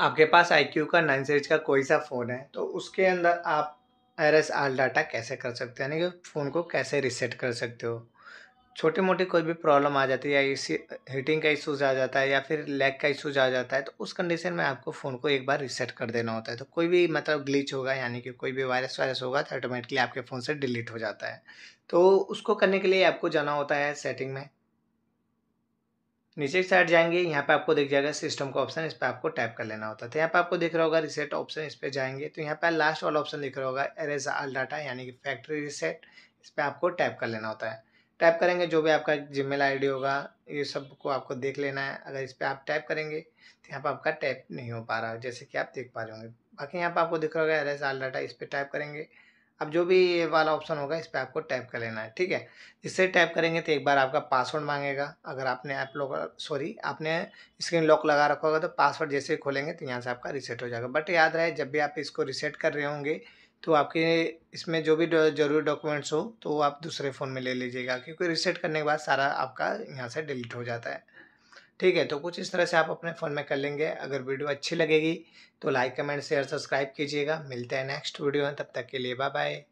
आपके पास iQOO का नाइन सीरीज का कोई सा फ़ोन है तो उसके अंदर आप आर एस आल डाटा कैसे कर सकते हो यानी कि फ़ोन को कैसे रिसेट कर सकते हो छोटी मोटी कोई भी प्रॉब्लम आ जाती है या इसी हीटिंग का इशूज़ आ जाता है या फिर लैग का इशूज़ आ जाता है तो उस कंडीशन में आपको फ़ोन को एक बार रिसेट कर देना होता है तो कोई भी मतलब ग्लिच होगा यानी कि कोई भी वायरस वायरस होगा तो ऑटोमेटिकली आपके फ़ोन से डिलीट हो जाता है तो उसको करने के लिए आपको जाना होता है सेटिंग में नीचे की साइड जाएंगे यहाँ पे आपको दिख जाएगा सिस्टम का ऑप्शन इस पर आपको टाइप कर लेना होता है तो यहाँ पे आपको दिख रहा होगा रिसेट ऑप्शन इस पर जाएंगे तो यहाँ पे लास्ट वाला ऑप्शन दिख रहा होगा एरेज आल डाटा यानी कि फैक्ट्री रिसेट इस पर आपको टाइप कर लेना होता है टाइप करेंगे जो भी आपका जीमेल आईडी होगा ये सब को आपको देख लेना है अगर इस पर आप टाइप करेंगे तो यहाँ पर आपका टाइप नहीं हो पा रहा जैसे कि आप देख पा रहे होंगे बाकी यहाँ पर आपको दिख रहा होगा एरेज आल डाटा इस पर टाइप करेंगे अब जो भी ये वाला ऑप्शन होगा इस पर आपको टैप कर लेना है ठीक है इससे टैप करेंगे तो एक बार आपका पासवर्ड मांगेगा अगर आपने ऐप लॉक सॉरी आपने स्क्रीन लॉक लगा रखा होगा तो पासवर्ड जैसे ही खोलेंगे तो यहाँ से आपका रिसेट हो जाएगा बट याद रहे जब भी आप इसको रिसेट कर रहे होंगे तो आपके इसमें जो भी जरूरी डॉक्यूमेंट्स हो तो आप दूसरे फ़ोन में ले लीजिएगा क्योंकि रिसेट करने के बाद सारा आपका यहाँ से डिलीट हो जाता है ठीक है तो कुछ इस तरह से आप अपने फ़ोन में कर लेंगे अगर वीडियो अच्छी लगेगी तो लाइक कमेंट शेयर सब्सक्राइब कीजिएगा मिलते हैं नेक्स्ट वीडियो में तब तक के लिए बाय बाय